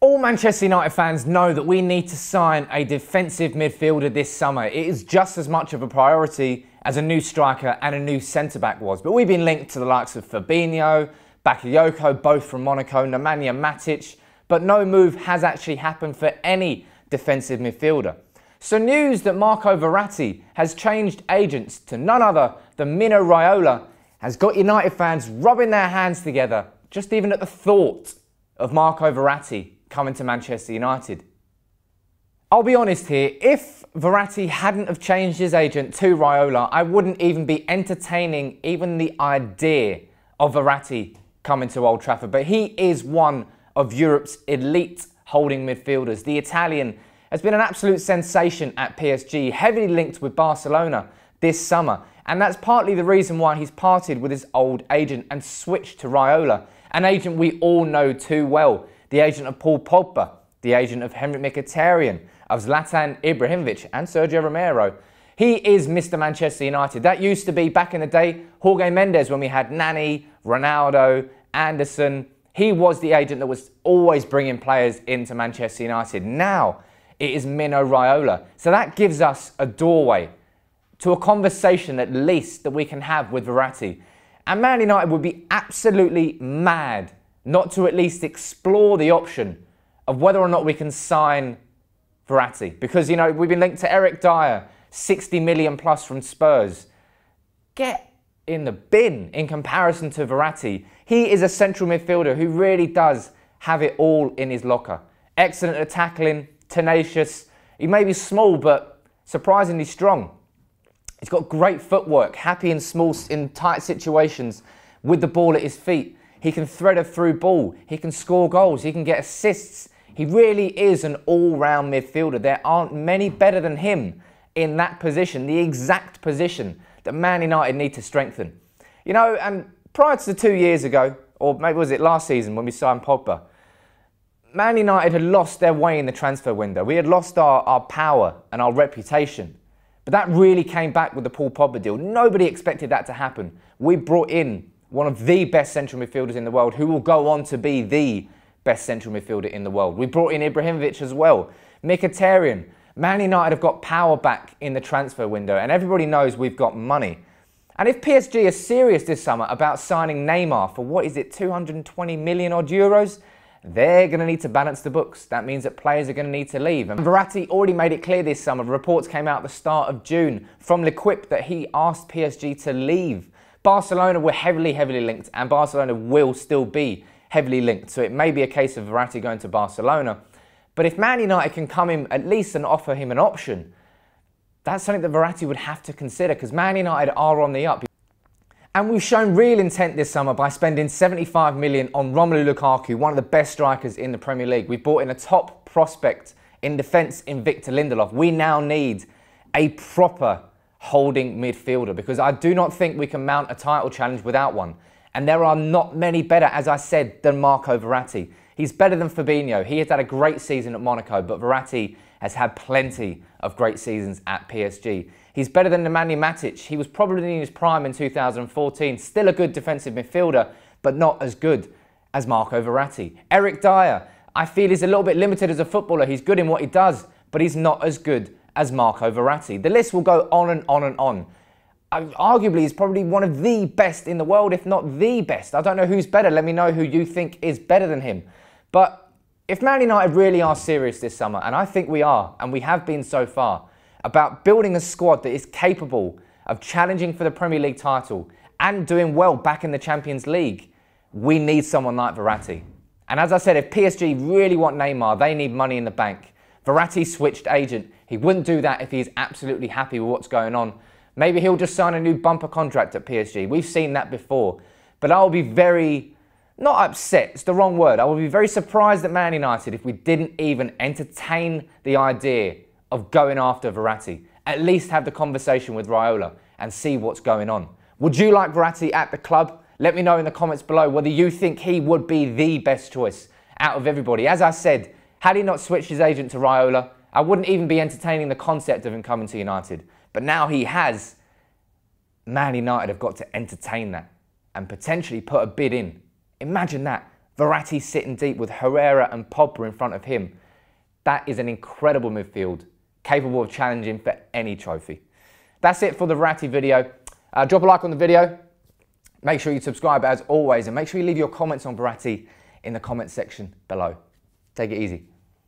All Manchester United fans know that we need to sign a defensive midfielder this summer. It is just as much of a priority as a new striker and a new centre back was. But we've been linked to the likes of Fabinho, Bakayoko, both from Monaco, Nemanja Matic, but no move has actually happened for any defensive midfielder. So news that Marco Verratti has changed agents to none other than Mino Raiola has got United fans rubbing their hands together just even at the thought of Marco Verratti coming to Manchester United. I'll be honest here, if Verratti hadn't have changed his agent to Raiola, I wouldn't even be entertaining even the idea of Verratti coming to Old Trafford. But he is one of Europe's elite holding midfielders. The Italian has been an absolute sensation at PSG, heavily linked with Barcelona this summer. And that's partly the reason why he's parted with his old agent and switched to Raiola, an agent we all know too well the agent of Paul Pogba, the agent of Henrik Mkhitaryan, of Zlatan Ibrahimovic and Sergio Romero. He is Mr. Manchester United. That used to be back in the day Jorge Mendes when we had Nani, Ronaldo, Anderson. He was the agent that was always bringing players into Manchester United. Now it is Mino Raiola. So that gives us a doorway to a conversation at least that we can have with Verratti. And Man United would be absolutely mad not to at least explore the option of whether or not we can sign Verratti. Because, you know, we've been linked to Eric Dyer, 60 million plus from Spurs. Get in the bin in comparison to Verratti. He is a central midfielder who really does have it all in his locker. Excellent at tackling, tenacious. He may be small, but surprisingly strong. He's got great footwork, happy in small, in tight situations with the ball at his feet. He can thread a through ball. He can score goals. He can get assists. He really is an all round midfielder. There aren't many better than him in that position, the exact position that Man United need to strengthen. You know, and prior to two years ago, or maybe was it last season when we signed Pogba, Man United had lost their way in the transfer window. We had lost our, our power and our reputation. But that really came back with the Paul Pogba deal. Nobody expected that to happen. We brought in one of the best central midfielders in the world, who will go on to be the best central midfielder in the world. We brought in Ibrahimovic as well. Mkhitaryan. Man United have got power back in the transfer window, and everybody knows we've got money. And if PSG is serious this summer about signing Neymar for what is it, 220 million odd euros, they're going to need to balance the books. That means that players are going to need to leave. And Verratti already made it clear this summer. Reports came out at the start of June from L'Equipe that he asked PSG to leave Barcelona were heavily, heavily linked, and Barcelona will still be heavily linked. So it may be a case of Verratti going to Barcelona. But if Man United can come in at least and offer him an option, that's something that Verratti would have to consider because Man United are on the up. And we've shown real intent this summer by spending 75 million on Romelu Lukaku, one of the best strikers in the Premier League. We've brought in a top prospect in defence in Victor Lindelof. We now need a proper holding midfielder because I do not think we can mount a title challenge without one. And there are not many better, as I said, than Marco Verratti. He's better than Fabinho. He has had a great season at Monaco, but Verratti has had plenty of great seasons at PSG. He's better than Nemanja Matic. He was probably in his prime in 2014, still a good defensive midfielder, but not as good as Marco Verratti. Eric Dyer, I feel he's a little bit limited as a footballer. He's good in what he does, but he's not as good as Marco Verratti. The list will go on and on and on. Arguably, is probably one of the best in the world, if not the best. I don't know who's better. Let me know who you think is better than him. But if Man United really are serious this summer, and I think we are, and we have been so far, about building a squad that is capable of challenging for the Premier League title and doing well back in the Champions League, we need someone like Verratti. And as I said, if PSG really want Neymar, they need money in the bank. Verratti switched agent. He wouldn't do that if he's absolutely happy with what's going on. Maybe he'll just sign a new bumper contract at PSG. We've seen that before. But I'll be very, not upset, it's the wrong word. I will be very surprised at Man United if we didn't even entertain the idea of going after Verratti. At least have the conversation with Raiola and see what's going on. Would you like Verratti at the club? Let me know in the comments below whether you think he would be the best choice out of everybody. As I said, had he not switched his agent to Raiola, I wouldn't even be entertaining the concept of him coming to United. But now he has. Man United have got to entertain that and potentially put a bid in. Imagine that. Verratti sitting deep with Herrera and Pogba in front of him. That is an incredible midfield, capable of challenging for any trophy. That's it for the Verratti video. Uh, drop a like on the video. Make sure you subscribe as always and make sure you leave your comments on Verratti in the comments section below. Take it easy.